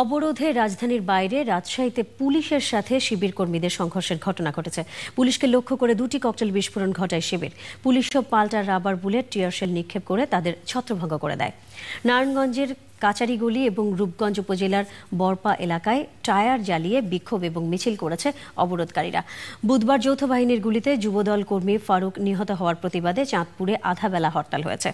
অবরোধে রাজধানীর বাইরে রাজশাহীতে পুলিশের সাথে শিবির কর্মীদের সংঘর্ষের ঘটনা ঘটেছে পুলিশকে লক্ষ্য করে দুটি ককটেল বিস্ফোরণ ঘটায় শিবির পুলিশও পাল্টা রাবার বুলেট টিয়ারশেল নিক্ষেপ করে তাদের ছত্রভঙ্গ করে দেয় নারায়ণগঞ্জের কাচারিগুলি এবং রূপগঞ্জ উপজেলার বরপা এলাকায় টায়ার জ্বালিয়ে বিক্ষোভ এবং মিছিল করেছে অবরোধকারীরা বুধবার যৌথ বাহিনীর গুলিতে যুবদল কর্মী ফারুক নিহত হওয়ার প্রতিবাদে চাঁদপুরে আধাবেলা হরতাল হয়েছে